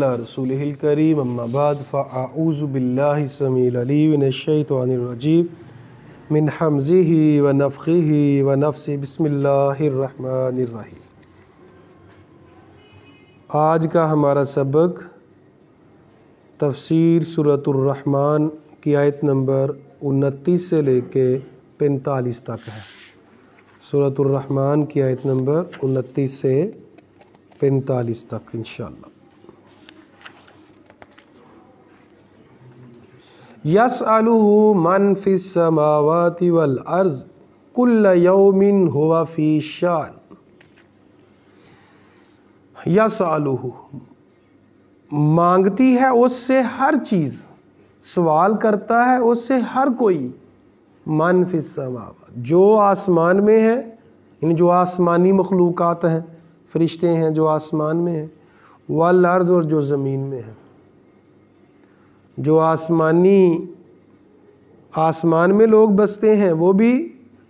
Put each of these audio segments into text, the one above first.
रसूल करीम अम्माबाद फ़ाऊज़बिल्लासमीलमीनशैतवानरजीब मिन हमज़ी व नफ़ी व नफ़स बसमिल्लाम आज का हमारा सबक तफसीर सूरतरहमान की आयत नंबर उनतीस से लेके पैंतालीस तक है सूरतरहमान की आयत नंबर उनतीस से पैंतालीस तक इंशाल्लाह यस अलू मन फ़िसमावती वल अर्ज़ कुल्ल यौमिन हुआ फ़ी शान यस अलू मांगती है उससे हर चीज़ सवाल करता है उससे हर कोई मन फिसमाव जो आसमान में है यानी जो आसमानी मखलूक़ात हैं फरिश्ते हैं जो आसमान में हैं वल अर्ज़ और जो ज़मीन में है जो आसमानी आसमान में लोग बसते हैं वो भी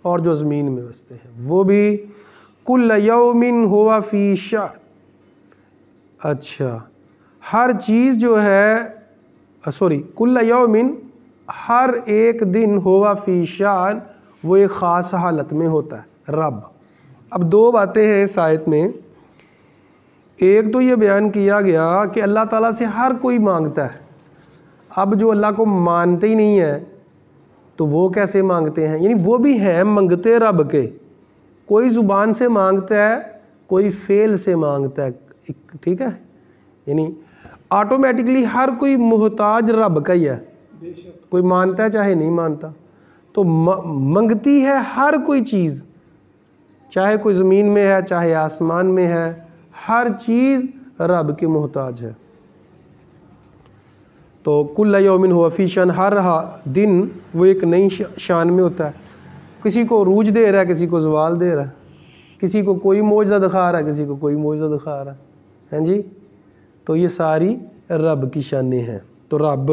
और जो ज़मीन में बसते हैं वो भी कुल यौमिन हुआ फ़ीशा अच्छा हर चीज़ जो है सॉरी कुल यौमिन हर एक दिन हुआ फ़ीशान वो एक ख़ास हालत में होता है रब अब दो बातें हैं इस आयत में एक तो ये बयान किया गया कि अल्लाह ताला से हर कोई मांगता है अब जो अल्लाह को मानते ही नहीं है तो वो कैसे मांगते हैं यानी वो भी हैं मंगते रब के कोई ज़ुबान से मांगता है कोई फेल से मांगता है ठीक है यानी ऑटोमेटिकली हर कोई मोहताज रब का ही है कोई मानता है चाहे नहीं मानता तो मंगती है हर कोई चीज़ चाहे कोई ज़मीन में है चाहे आसमान में है हर चीज़ रब के मोहताज है तो कुल योमिन हुआ फ़ी शान हर दिन वो एक नई शान में होता है किसी को रूज दे रहा है किसी को जवाल दे रहा है किसी को कोई मौजा दिखा रहा है किसी को कोई मौजा दिखा रहा है हैं जी तो ये सारी रब की शानें हैं तो रब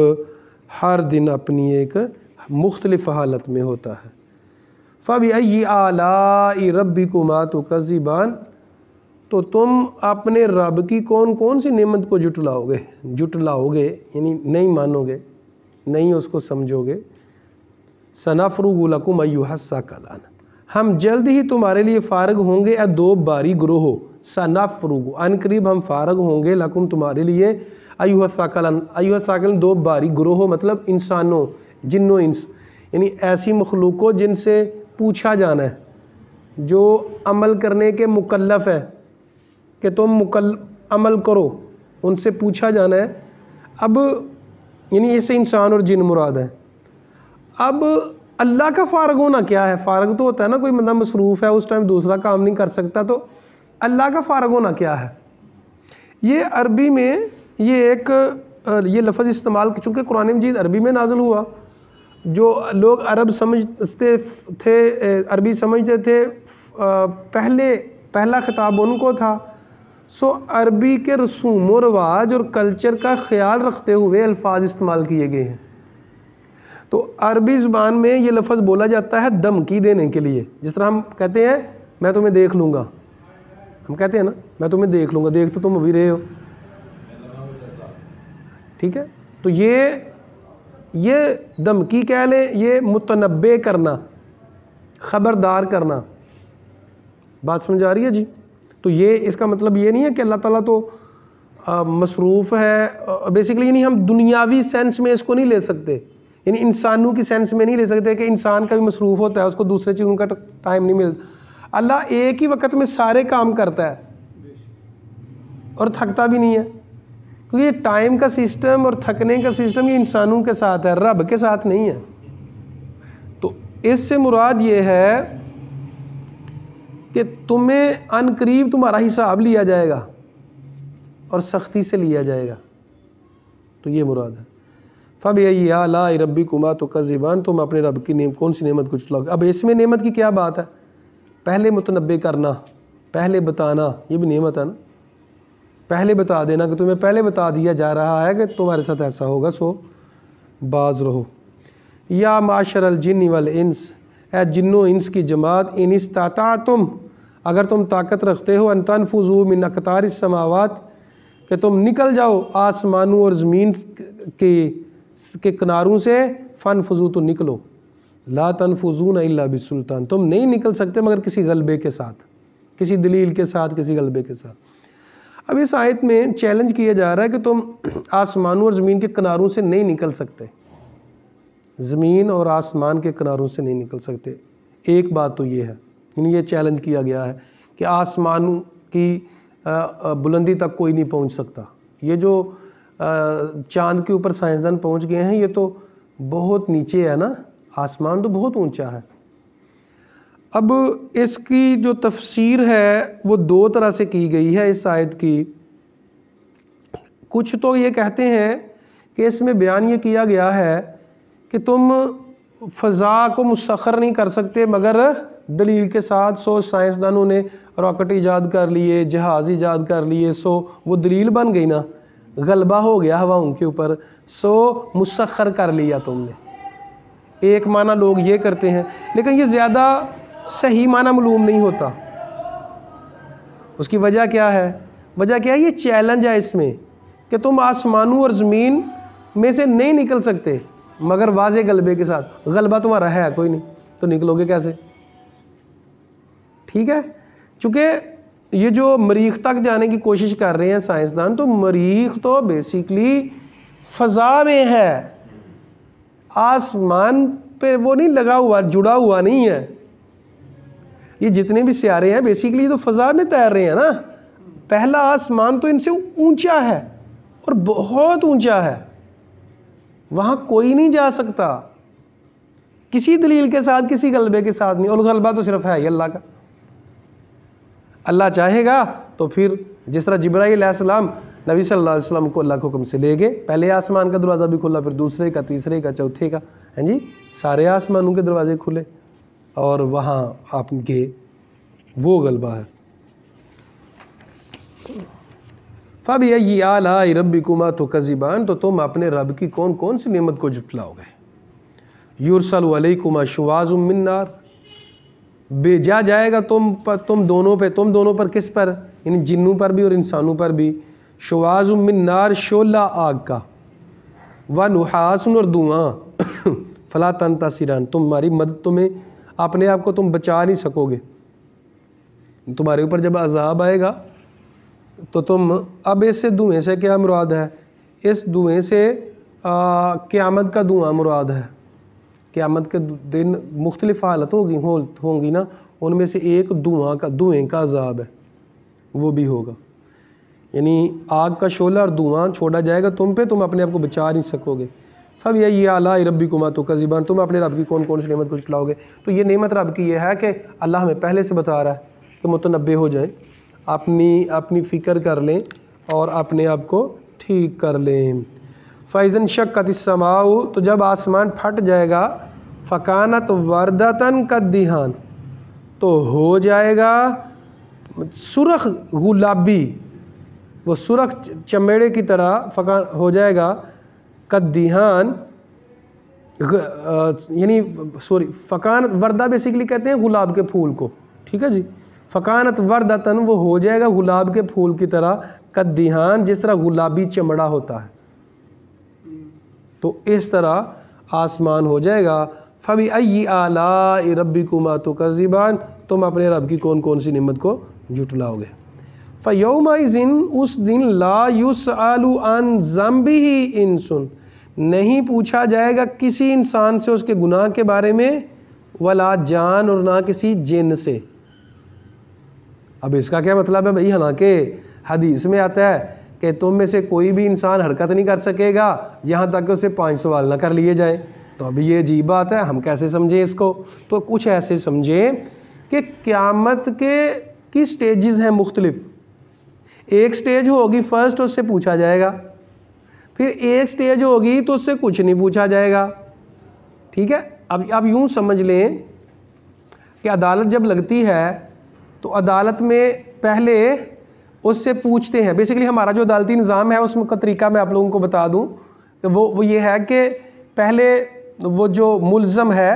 हर दिन अपनी एक मुख्तलिफ हालत में होता है फ़ब अई आला रबी को मातो कजीबान तो तुम अपने रब की कौन कौन सी नेमत को जुटलाओगे जुटलाओगे यानी नहीं मानोगे नहीं उसको समझोगे सनाफरूगुलकुम अयुहसा कलान हम जल्द ही तुम्हारे लिए फारग होंगे या दो बारी ग्रोह सनाफरूगु अनकरीब हम फारग होंगे लकुम तुम्हारे लिए अयुहसा कलान दो बारी ग्रोह मतलब इंसानों जिनो इंस यानी ऐसी मखलूक जिनसे पूछा जाना है जो अमल करने के मुकलफ़ है कि तुम मुकल अमल करो उनसे पूछा जाना है अब यानी ऐसे इंसान और जिन मुराद है अब अल्लाह का फारग होना क्या है फारग तो होता है ना कोई बंदा मसरूफ़ है उस टाइम दूसरा काम नहीं कर सकता तो अल्लाह का फारग होना क्या है ये अरबी में ये एक ये लफ्ज़ इस्तेमाल चूँकि कुरान मजीद अरबी में नाजल हुआ जो लोग अरब समझते थे अरबी समझते थे पहले पहला खिताब उनको था सो अरबी के रसूम व रवाज और कल्चर का ख्याल रखते हुए अल्फाज इस्तेमाल किए गए हैं तो अरबी ज़बान में ये लफ्ज़ बोला जाता है धमकी देने के लिए जिस तरह हम कहते हैं मैं तुम्हें देख लूँगा हम कहते हैं ना मैं तुम्हें देख लूँगा देख तो तुम अभी रहे हो ठीक है तो ये ये धमकी कह लें ये मुतनबे करना ख़बरदार करना बात समझ आ रही है जी तो ये इसका मतलब ये नहीं है कि अल्लाह ताला तो मसरूफ़ है बेसिकली यानी हम दुनियावी सेंस में इसको नहीं ले सकते यानी इंसानों की सेंस में नहीं ले सकते कि इंसान का भी मसरूफ़ होता है उसको दूसरे चीज़ों का टाइम नहीं मिलता अल्लाह एक ही वक्त में सारे काम करता है और थकता भी नहीं है क्योंकि ये टाइम का सिस्टम और थकने का सिस्टम ये इंसानों के साथ है रब के साथ नहीं है तो इससे मुराद ये है कि तुम्हें अनकरीब तुम्हारा हिसाब लिया जाएगा और सख्ती से लिया जाएगा तो ये मुराद है फ़ब ये आला रबी कुमा तो कज़िबान तुम अपने रब की नेम कौन सी नेमत कुछ लोग अब इसमें नेमत की क्या बात है पहले मुतनबे करना पहले बताना ये भी नेमत है ना पहले बता देना कि तुम्हें पहले बता दिया जा रहा है कि तुम्हारे साथ ऐसा होगा सो बाज रहो या माशर जिन वाल इंस है जिन्नो इंस की जमात इन इस्ता तुम अगर तुम ताकत रखते हो अनतन फजू मिन अकतार समावत कि तुम निकल जाओ आसमानों और ज़मीन के के किनारों से फ़न फजू तो निकलो ला तन तनफजून अल्ला सुल्तान तुम नहीं निकल सकते मगर किसी गलबे के साथ किसी दलील के साथ किसी गलबे के साथ अब इस आयत में चैलेंज किया जा रहा है कि तुम आसमानों और ज़मीन के किनारों से नहीं निकल सकते ज़मीन और आसमान के किनारों से नहीं निकल सकते एक बात तो ये है यानी ये चैलेंज किया गया है कि आसमान की बुलंदी तक कोई नहीं पहुंच सकता ये जो चांद के ऊपर साइंसदान पहुंच गए हैं ये तो बहुत नीचे है ना आसमान तो बहुत ऊंचा है अब इसकी जो तफसीर है वो दो तरह से की गई है इस आयत की कुछ तो ये कहते हैं कि इसमें बयान ये किया गया है कि तुम फ़ा को मुसखर नहीं कर सकते मगर दलील के साथ सो साइंसदानों ने रॉकेट ईजाद कर लिए जहाज़ ईजाद कर लिए सो वो दलील बन गई ना गलबा हो गया हवाओं के ऊपर सो मुसखर कर लिया तुमने एक माना लोग ये करते हैं लेकिन ये ज़्यादा सही माना मलूम नहीं होता उसकी वजह क्या है वजह क्या है ये चैलेंज है इसमें कि तुम आसमानों और ज़मीन में से नहीं निकल सकते मगर वाजे गलबे के साथ गलबा तुम्हारा है कोई नहीं तो निकलोगे कैसे ठीक है चूंकि ये जो मरीख तक जाने की कोशिश कर रहे हैं साइंसदान तो मरीख तो बेसिकली फ़ज़ा में है आसमान पे वो नहीं लगा हुआ जुड़ा हुआ नहीं है ये जितने भी सियारे हैं बेसिकली तो फ़ज़ा में तैर रहे हैं ना पहला आसमान तो इनसे ऊंचा है और बहुत ऊंचा है वहाँ कोई नहीं जा सकता किसी दलील के साथ किसी गलबे के साथ नहीं और गलबा तो सिर्फ है ही अल्लाह का अल्लाह चाहेगा तो फिर जिस तरह जब्राईसम नबी सल्लल्लाहु अलैहि वसल्लम को अल्लाह के हुक्म से ले गए पहले आसमान का दरवाज़ा भी खुला फिर दूसरे का तीसरे का चौथे का हैं हाँ जी सारे आसमानों के दरवाजे खुले और वहाँ आप गए वो गलबा है फ़ब आला रबी कुमा तो कजीबान तो तुम अपने रब की कौन कौन सी नियमत को जुटलाओगे शुवाज उमिनार बेजा जाएगा तुम पर तुम दोनों पे तुम दोनों पर किस पर इन जिन्नों पर भी और इंसानों पर भी शुवाज उमिनार शोला आग का व नुहासन और दुआ फला तन तुम तुम्हारी मदद तुम्हें अपने आप को तुम बचा नहीं सकोगे तुम्हारे ऊपर जब अजाब आएगा तो तुम अब इससे धुएँ से क्या मुराद है इस धुएँ से क़्यामत का धुआँ मुराद है क़्यामत के दिन मुख्तलिफ हालत होगी हो, होंगी ना उनमें से एक धुआँ का धुएँ का अजाब है वो भी होगा यानी आग का शोला और धुआँ छोड़ा जाएगा तुम पे तुम अपने आप को बचा नहीं सकोगे फब यही ये अला रबी कुमा तो कजीबान तुम अपने रब की कौन कौन सी नेमत को चलाओगे तो ये नेमत रब की यह है कि अल्लाह हमें पहले से बता रहा है कि मुतनबे हो जाए अपनी अपनी फ़िक्र कर लें और अपने आप को ठीक कर लें फ़ैज़न शक समाऊ तो जब आसमान फट जाएगा फ़कानत वर्दतन का दिहान तो हो जाएगा सुरख गुलाबी वो सुरख चमेड़े की तरह फका हो जाएगा दिहान यानी सॉरी फकान वर्दा बेसिकली कहते हैं गुलाब के फूल को ठीक है जी फ़कानत वर्दतन वो हो जाएगा गुलाब के फूल की तरह कद्दिहान जिस तरह गुलाबी चमड़ा होता है तो इस तरह आसमान हो जाएगा फ़बी अई आला रबी कुमा तो कजीबान तुम अपने रब की कौन कौन सी नमत को जुटलाओगे फ़योमाजिन उस दिन ला युस आलू अन जम्बी ही सुन नहीं पूछा जाएगा किसी इंसान से उसके गुनाह के बारे में वला जान और ना किसी जिन से अब इसका क्या मतलब है भाई हालांकि हदीस में आता है कि तुम में से कोई भी इंसान हरकत नहीं कर सकेगा यहाँ तक उसे पाँच सवाल ना कर लिए जाए तो अभी ये अजीब बात है हम कैसे समझें इसको तो कुछ ऐसे समझें कि क़्यामत के की स्टेजेस हैं मुख्तलिफ एक स्टेज होगी फर्स्ट उससे पूछा जाएगा फिर एक स्टेज होगी तो उससे कुछ नहीं पूछा जाएगा ठीक है अब आप यूँ समझ लें कि अदालत जब लगती है तो अदालत में पहले उससे पूछते हैं बेसिकली हमारा जो अदालती निज़ाम है उसमें का तरीका मैं आप लोगों को बता दूँ तो वो वो ये है कि पहले वो जो मुलज़म है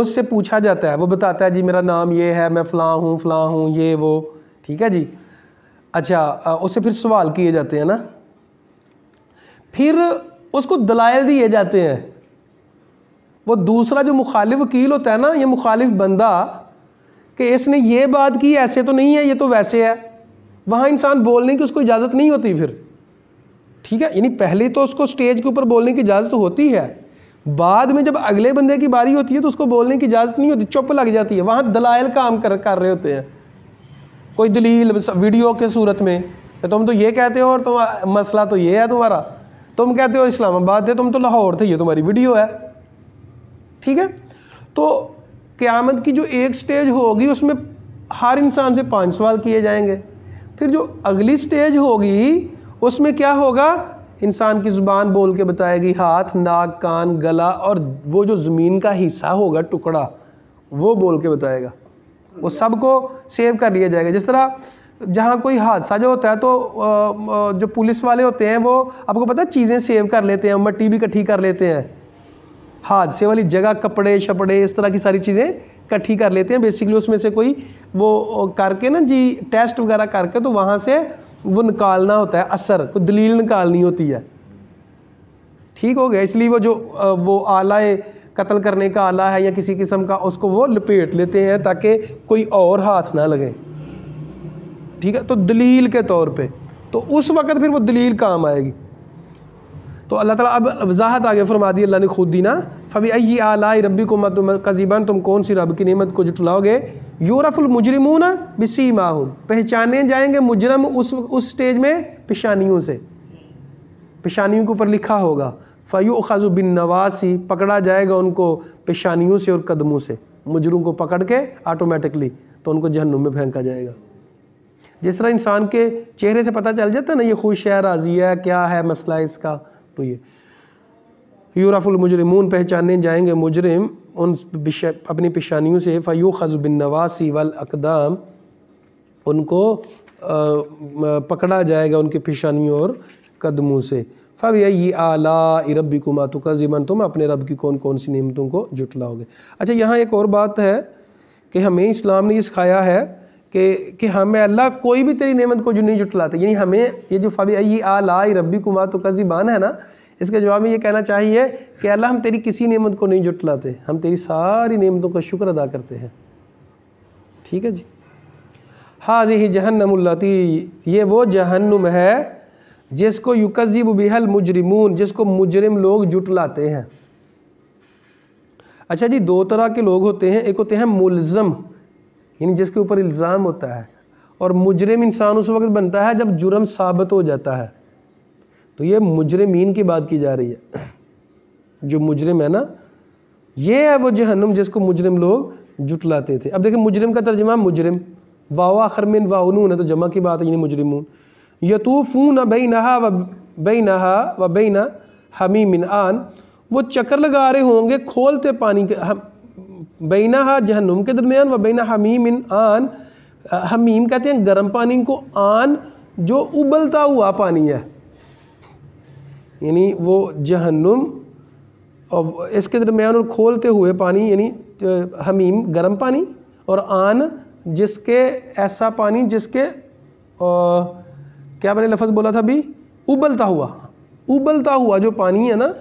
उससे पूछा जाता है वो बताता है जी मेरा नाम ये है मैं फ़लाँ हूँ फ़लाँ हूँ ये वो ठीक है जी अच्छा उससे फिर सवाल किए जाते हैं ना फिर उसको दलाइल दिए जाते हैं वो दूसरा जो मुखालिफ वकील होता है ना ये मुखालिफ बंदा कि इसने ये बात की ऐसे तो नहीं है ये तो वैसे है वहाँ इंसान बोलने की उसको इजाज़त नहीं होती फिर ठीक है यानी पहले तो उसको स्टेज के ऊपर बोलने की इजाज़त होती है बाद में जब अगले बंदे की बारी होती है तो उसको बोलने की इजाज़त नहीं होती चुप लग जाती है वहाँ दलाइल काम कर कर रहे होते हैं कोई दलील वीडियो के सूरत में तो तुम तो ये कहते हो और तुम मसला तो ये है तुम्हारा तुम कहते हो इस्लामाबाद थे तुम तो लाहौर थे ये तुम्हारी वीडियो है ठीक है तो क़्यामत की जो एक स्टेज होगी उसमें हर इंसान से पांच सवाल किए जाएंगे फिर जो अगली स्टेज होगी उसमें क्या होगा इंसान की ज़ुबान बोल के बताएगी हाथ नाक कान गला और वो जो ज़मीन का हिस्सा होगा टुकड़ा वो बोल के बताएगा वो सबको सेव कर लिया जाएगा जिस तरह जहाँ कोई हादसा जो होता है तो जो पुलिस वाले होते हैं वो आपको पता है चीज़ें सेव कर लेते हैं मट्टी भी इकट्ठी कर लेते हैं हादसे वाली जगह कपड़े शपड़े इस तरह की सारी चीज़ें इकट्ठी कर लेते हैं बेसिकली उसमें से कोई वो करके ना जी टेस्ट वगैरह करके तो वहाँ से वो निकालना होता है असर कोई दलील निकालनी होती है ठीक हो गया इसलिए वो जो वो आला है कत्ल करने का आला है या किसी किस्म का उसको वो लपेट लेते हैं ताकि कोई और हाथ ना लगे ठीक है तो दलील के तौर पे तो उस वक्त फिर वो दलील काम आएगी तो अल्लाह ताला अब वजाहत आगे फरमा दी अल्लाह ने खुद दी ना फबी अई आलाई रबी को मत कजीबन तुम कौन सी रब की नियमत को जुटलाओगे यूरफुल ना बिसी माहूम पहचाने जाएंगे मुजरम उस उस स्टेज में पेशानियों से पेशानियों के ऊपर लिखा होगा फ़यू खजु बिन नवासी पकड़ा जाएगा उनको पेशानियों से और कदमों से मुजरूम को पकड़ के ऑटोमेटिकली तो उनको जहनुम में फेंका जाएगा जिस तरह इंसान के चेहरे से पता चल जाता है ना ये खुश है राजी है क्या है मसला इसका तो ये यूराफुल मुजरमून पहचाने जाएंगे मुजरम उन अपनी पेशानियों से फ़यू बिन नवासी वल अकदाम उनको पकड़ा जाएगा उनकी पेशानियों और कदमों से फ़ब यही आला रबी कुमा तो का ज़िमन तुम अपने रब की कौन कौन सी नियमतों को जुटलाओगे अच्छा यहाँ एक और बात है कि हमें इस्लाम ने ये सिखाया है कि कि हमें अल्लाह कोई भी तेरी नेमत को जो नहीं जुटलाते यानी हमें ये जो फ़बी अई आला रबी कुमा तो कजीबान है ना इसके जवाब में ये कहना चाहिए कि अल्लाह हम तेरी किसी नेमत को नहीं जुटलाते हम तेरी सारी नेमतों का शुक्र अदा करते हैं ठीक है जी हाज ही जहन्नमती ये वो जहन्नुम है जिसको युकजीब बिहल मुजरिमून जिसको मुजरिम लोग जुटलाते हैं अच्छा जी दो तरह के लोग होते हैं एक होते हैं मुलज़म यानी जिसके ऊपर इल्ज़ाम होता है और मुजरम इंसान उस वक्त बनता है जब जुर्म साबित हो जाता है तो ये मुजरमीन की बात की जा रही है जो मुजरम है ना ये है वो जहन्नुम जिसको मुजरम लोग जुटलाते थे अब देखिए मुजरम का तर्जमा मुजरम वाह आखर में वाहनून है तो जमा की बात है यानी मुजरमून यतूफ़ून बई नहा व बई नहा व बई न हमी मिन आन वो चक्कर लगा रहे होंगे खोलते पानी के हम बैना जहनुम के दरमियान व बैना हमीम इन आन हमीम कहते हैं गर्म पानी को आन जो उबलता हुआ पानी है यानी वो जहनुम और इसके दरमियान और खोलते हुए पानी यानी हमीम गर्म पानी और आन जिसके ऐसा पानी जिसके आ, क्या मैंने लफ्ज़ बोला था अभी उबलता हुआ उबलता हुआ जो पानी है ना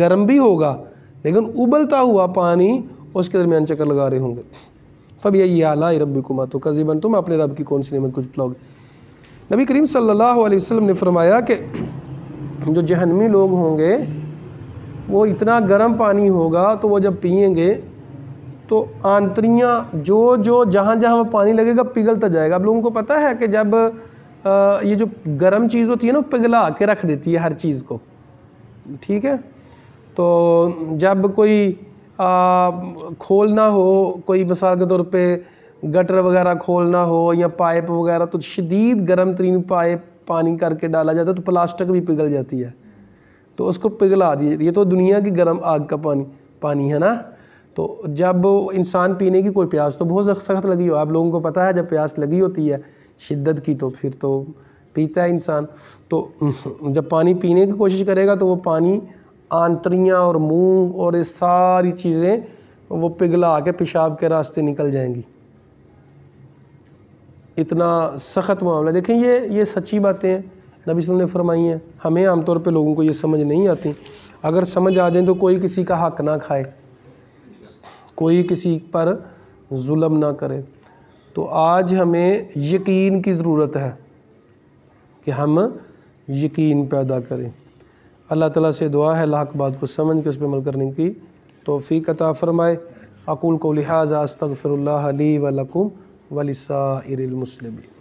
गर्म भी होगा लेकिन उबलता हुआ पानी उसके दरमियान चक्कर लगा रहे होंगे फब यही आला रबी कुमा तो कजीबन तुम अपने रब की कौन सी नमत कुछ लाओगे नबी करीम सल्लल्लाहु अलैहि वसल्लम ने फरमाया कि जो जहनमी लोग होंगे वो इतना गर्म पानी होगा तो वो जब पियेंगे तो आंतरियाँ जो जो जहाँ जहाँ वो पानी लगेगा पिघलता जाएगा अब लोगों को पता है कि जब ये जो गर्म चीज़ होती है ना पिघला के रख देती है हर चीज़ को ठीक है तो जब कोई खोलना हो कोई मिसाल के तौर पर गटर वगैरह खोलना हो या पाइप वगैरह तो शदीद गर्म तरीन पाइप पानी करके डाला जाता है तो प्लास्टिक भी पिघल जाती है तो उसको पिघला दिए ये तो दुनिया की गर्म आग का पानी पानी है ना तो जब इंसान पीने की कोई प्यास तो बहुत सख्त लगी हो आप लोगों को पता है जब प्यास लगी होती है शिद्दत की तो फिर तो पीता है इंसान तो जब पानी पीने की कोशिश करेगा तो वो पानी आंतरियाँ और मुंह और ये सारी चीज़ें वो पिघला के पेशाब के रास्ते निकल जाएंगी इतना सख्त मामला देखें ये ये सच्ची बातें हैं नबी ने फरमाई हैं हमें आमतौर पे लोगों को ये समझ नहीं आती अगर समझ आ जाए तो कोई किसी का हक ना खाए कोई किसी पर जुल्म ना करे तो आज हमें यकीन की ज़रूरत है कि हम यकीन पैदा करें अल्लाह ताला से दुआ है लाख बात को समझ के उस पर अमल करने की तोफ़ी कता फ़रमाए अक़ुल को लिहाजा अस्तफ़िर ली वलकुम वलिसाइर